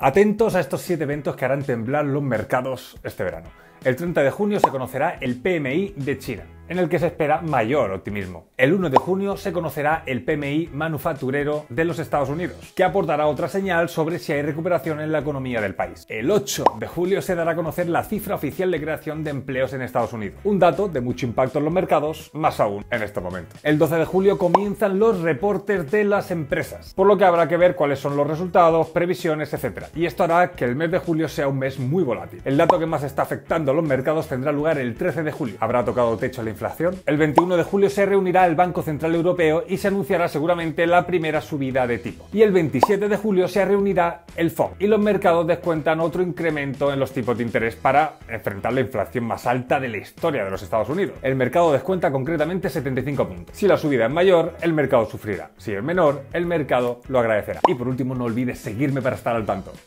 Atentos a estos 7 eventos que harán temblar los mercados este verano. El 30 de junio se conocerá el PMI de China en el que se espera mayor optimismo. El 1 de junio se conocerá el PMI manufacturero de los Estados Unidos, que aportará otra señal sobre si hay recuperación en la economía del país. El 8 de julio se dará a conocer la cifra oficial de creación de empleos en Estados Unidos, un dato de mucho impacto en los mercados, más aún en este momento. El 12 de julio comienzan los reportes de las empresas, por lo que habrá que ver cuáles son los resultados, previsiones, etc. Y esto hará que el mes de julio sea un mes muy volátil. El dato que más está afectando a los mercados tendrá lugar el 13 de julio. Habrá tocado techo la inflación. El 21 de julio se reunirá el Banco Central Europeo y se anunciará seguramente la primera subida de tipo. Y el 27 de julio se reunirá el FOM y los mercados descuentan otro incremento en los tipos de interés para enfrentar la inflación más alta de la historia de los Estados Unidos. El mercado descuenta concretamente 75 puntos. Si la subida es mayor, el mercado sufrirá. Si es menor, el mercado lo agradecerá. Y por último, no olvides seguirme para estar al tanto.